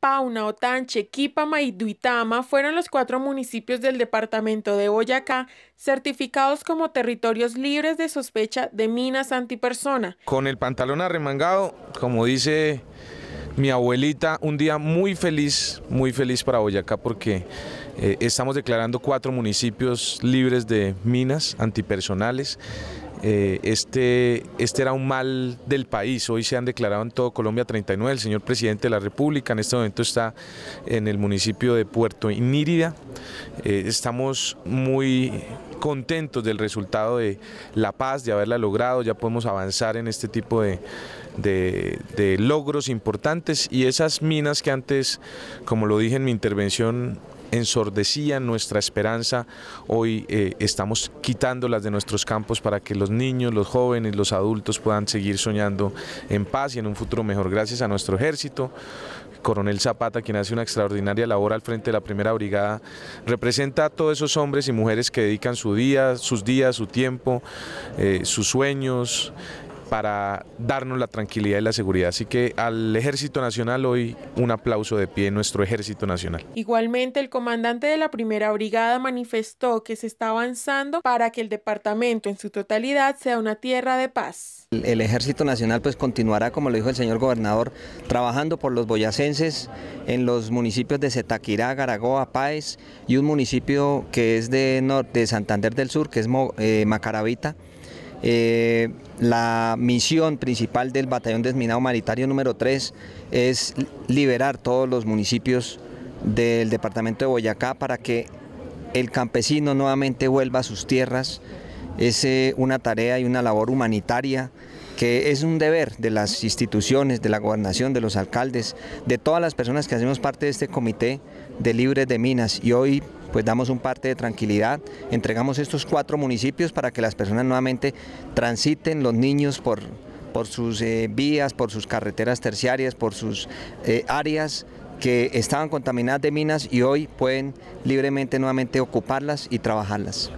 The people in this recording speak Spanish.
Pauna, Otanche, Quípama y Duitama fueron los cuatro municipios del departamento de Boyacá certificados como territorios libres de sospecha de minas antipersona. Con el pantalón arremangado, como dice mi abuelita, un día muy feliz, muy feliz para Boyacá porque eh, estamos declarando cuatro municipios libres de minas antipersonales. Eh, este, este era un mal del país. Hoy se han declarado en todo Colombia 39. El señor presidente de la República en este momento está en el municipio de Puerto Inírida. Eh, estamos muy contentos del resultado de La Paz, de haberla logrado. Ya podemos avanzar en este tipo de logros importantes y esas minas que antes, como lo dije en mi intervención, ensordecía nuestra esperanza, hoy eh, estamos quitándolas de nuestros campos para que los niños, los jóvenes, los adultos puedan seguir soñando en paz y en un futuro mejor. Gracias a nuestro ejército, coronel Zapata, quien hace una extraordinaria labor al frente de la primera brigada, representa a todos esos hombres y mujeres que dedican su día, sus días, su tiempo, eh, sus sueños, para darnos la tranquilidad y la seguridad. Así que al Ejército Nacional hoy un aplauso de pie, nuestro Ejército Nacional. Igualmente, el comandante de la primera brigada manifestó que se está avanzando para que el departamento en su totalidad sea una tierra de paz. El, Ejército Nacional pues continuará, como lo dijo el señor gobernador, trabajando por los boyacenses en los municipios de Zetaquirá, Garagoa, Páez y un municipio que es de, norte, Santander del Sur, que es eh, Macaravita, eh, la misión principal del Batallón Desminado Humanitario número 3 es liberar todos los municipios del departamento de Boyacá para que el campesino nuevamente vuelva a sus tierras. Es eh, una tarea y una labor humanitaria que es un deber de las instituciones, de la gobernación, de los alcaldes, de todas las personas que hacemos parte de este comité de libres de minas y hoy pues damos un parte de tranquilidad, entregamos estos cuatro municipios para que las personas nuevamente transiten los niños por, sus eh, vías, por sus carreteras terciarias, por sus eh, áreas que estaban contaminadas de minas y hoy pueden libremente nuevamente ocuparlas y trabajarlas.